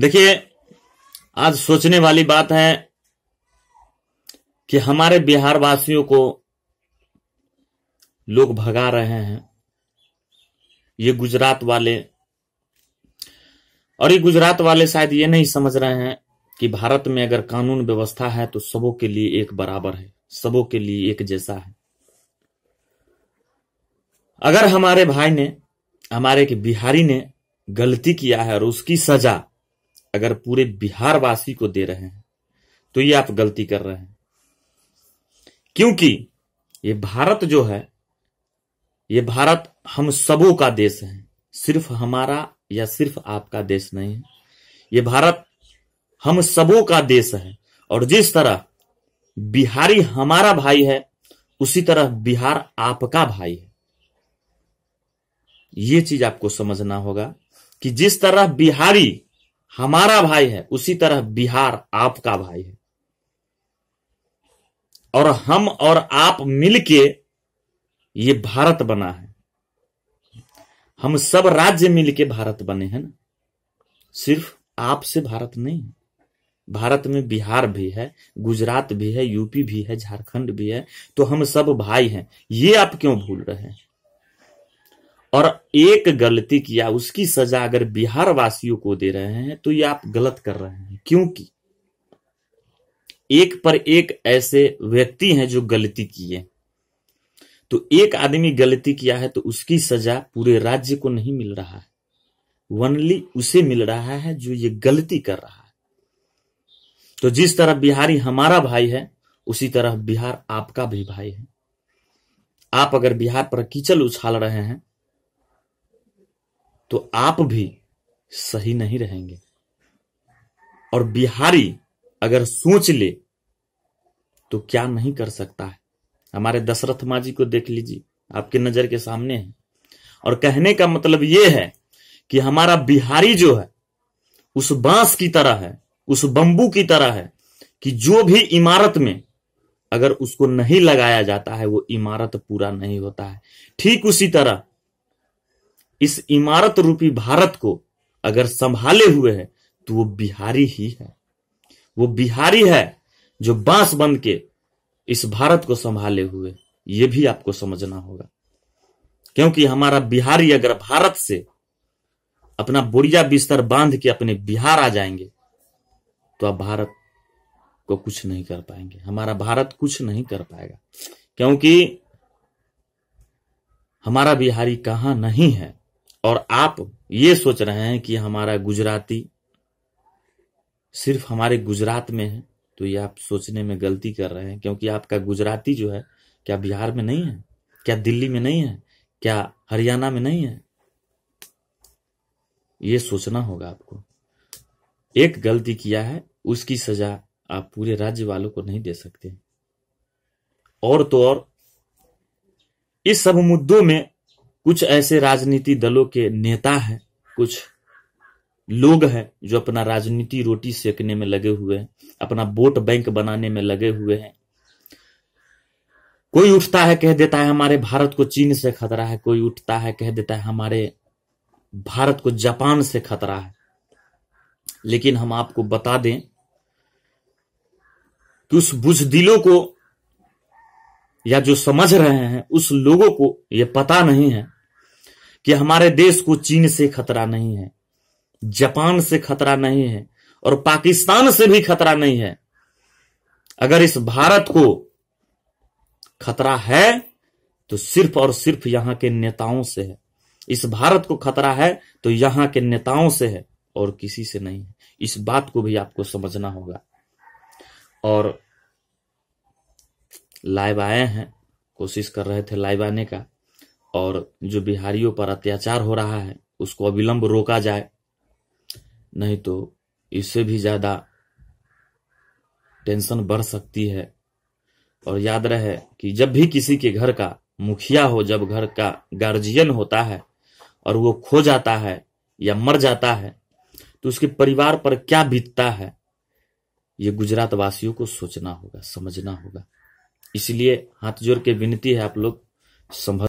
देखिए आज सोचने वाली बात है कि हमारे बिहार वासियों को लोग भगा रहे हैं ये गुजरात वाले और ये गुजरात वाले शायद ये नहीं समझ रहे हैं कि भारत में अगर कानून व्यवस्था है तो सबों के लिए एक बराबर है सबों के लिए एक जैसा है अगर हमारे भाई ने हमारे के बिहारी ने गलती किया है और उसकी सजा अगर पूरे बिहारवासी को दे रहे हैं तो ये आप गलती कर रहे हैं क्योंकि ये भारत जो है ये भारत हम सबों का देश है सिर्फ हमारा या सिर्फ आपका देश नहीं है ये भारत हम सबों का देश है और जिस तरह बिहारी हमारा भाई है उसी तरह बिहार आपका भाई है ये चीज आपको समझना होगा कि जिस तरह बिहारी हमारा भाई है उसी तरह बिहार आपका भाई है और हम और आप मिलके ये भारत बना है हम सब राज्य मिलके भारत बने हैं ना सिर्फ आपसे भारत नहीं है भारत में बिहार भी है गुजरात भी है यूपी भी है झारखंड भी है तो हम सब भाई हैं ये आप क्यों भूल रहे हैं और एक गलती किया उसकी सजा अगर बिहार वासियों को दे रहे हैं तो ये आप गलत कर रहे हैं क्योंकि एक पर एक ऐसे व्यक्ति हैं जो गलती किए तो एक आदमी गलती किया है तो उसकी सजा पूरे राज्य को नहीं मिल रहा है वनली उसे मिल रहा है जो ये गलती कर रहा है तो जिस तरह बिहारी हमारा भाई है उसी तरह बिहार आपका भी भाई है आप अगर बिहार पर कीचल उछाल रहे हैं तो आप भी सही नहीं रहेंगे और बिहारी अगर सोच ले तो क्या नहीं कर सकता है हमारे दशरथ माँ जी को देख लीजिए आपके नजर के सामने है और कहने का मतलब यह है कि हमारा बिहारी जो है उस बांस की तरह है उस बंबू की तरह है कि जो भी इमारत में अगर उसको नहीं लगाया जाता है वो इमारत पूरा नहीं होता है ठीक उसी तरह इस इमारत रूपी भारत को अगर संभाले हुए है तो वो बिहारी ही है वो बिहारी है जो बांस बन के इस भारत को संभाले हुए ये भी आपको समझना होगा क्योंकि हमारा बिहारी अगर भारत से अपना बुढ़िया बिस्तर बांध के अपने बिहार आ जाएंगे तो आप भारत को कुछ नहीं कर पाएंगे हमारा भारत कुछ नहीं कर पाएगा क्योंकि हमारा बिहारी कहां नहीं है और आप ये सोच रहे हैं कि हमारा गुजराती सिर्फ हमारे गुजरात में है तो ये आप सोचने में गलती कर रहे हैं क्योंकि आपका गुजराती जो है क्या बिहार में नहीं है क्या दिल्ली में नहीं है क्या हरियाणा में नहीं है ये सोचना होगा आपको एक गलती किया है उसकी सजा आप पूरे राज्य वालों को नहीं दे सकते और तो और इस सब मुद्दों में कुछ ऐसे राजनीति दलों के नेता हैं कुछ लोग हैं जो अपना राजनीति रोटी सेकने में लगे हुए हैं अपना वोट बैंक बनाने में लगे हुए हैं कोई उठता है कह देता है हमारे भारत को चीन से खतरा है कोई उठता है कह देता है हमारे भारत को जापान से खतरा है लेकिन हम आपको बता दें कि उस बुजदिलों को या जो समझ रहे हैं उस लोगों को ये पता नहीं है कि हमारे देश को चीन से खतरा नहीं है जापान से खतरा नहीं है और पाकिस्तान से भी खतरा नहीं है अगर इस भारत को खतरा है तो सिर्फ और सिर्फ यहां के नेताओं से है इस भारत को खतरा है तो यहां के नेताओं से है और किसी से नहीं है इस बात को भी आपको समझना होगा और लाइव आए हैं कोशिश कर रहे थे लाइव आने का और जो बिहारियों पर अत्याचार हो रहा है उसको अविलंब रोका जाए नहीं तो इससे भी ज़्यादा टेंशन बढ़ सकती है और याद रहे कि जब भी किसी के घर का मुखिया हो जब घर का गार्जियन होता है और वो खो जाता है या मर जाता है तो उसके परिवार पर क्या बीतता है ये गुजरात वासियों को सोचना होगा समझना होगा इसलिए हाथ जोड़ के विनती है आप लोग संभव